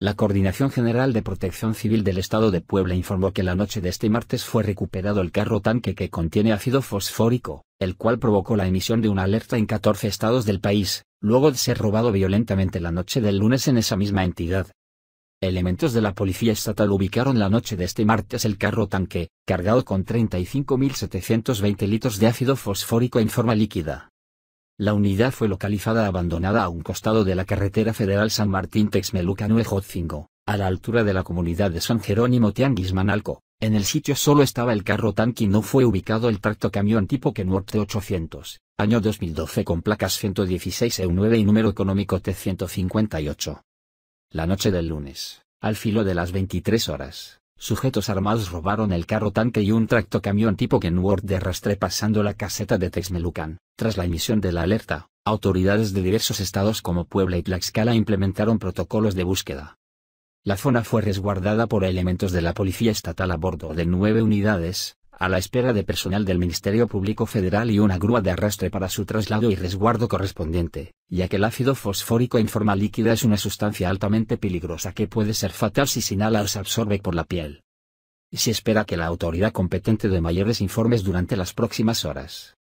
La Coordinación General de Protección Civil del Estado de Puebla informó que la noche de este martes fue recuperado el carro tanque que contiene ácido fosfórico, el cual provocó la emisión de una alerta en 14 estados del país, luego de ser robado violentamente la noche del lunes en esa misma entidad. Elementos de la Policía Estatal ubicaron la noche de este martes el carro tanque, cargado con 35.720 litros de ácido fosfórico en forma líquida, la unidad fue localizada abandonada a un costado de la carretera federal San Martín Texmelucan a la altura de la comunidad de San Jerónimo Tianguis Manalco. En el sitio solo estaba el carro tanque y no fue ubicado el tracto camión tipo Kenworth 800, año 2012 con placas 116 e 9 y número económico T158. La noche del lunes, al filo de las 23 horas, sujetos armados robaron el carro tanque y un tracto camión tipo Kenworth de rastre pasando la caseta de Texmelucan tras la emisión de la alerta, autoridades de diversos estados como Puebla y Tlaxcala implementaron protocolos de búsqueda. La zona fue resguardada por elementos de la Policía Estatal a bordo de nueve unidades, a la espera de personal del Ministerio Público Federal y una grúa de arrastre para su traslado y resguardo correspondiente, ya que el ácido fosfórico en forma líquida es una sustancia altamente peligrosa que puede ser fatal si sin inhala se absorbe por la piel. Se espera que la autoridad competente dé mayores informes durante las próximas horas.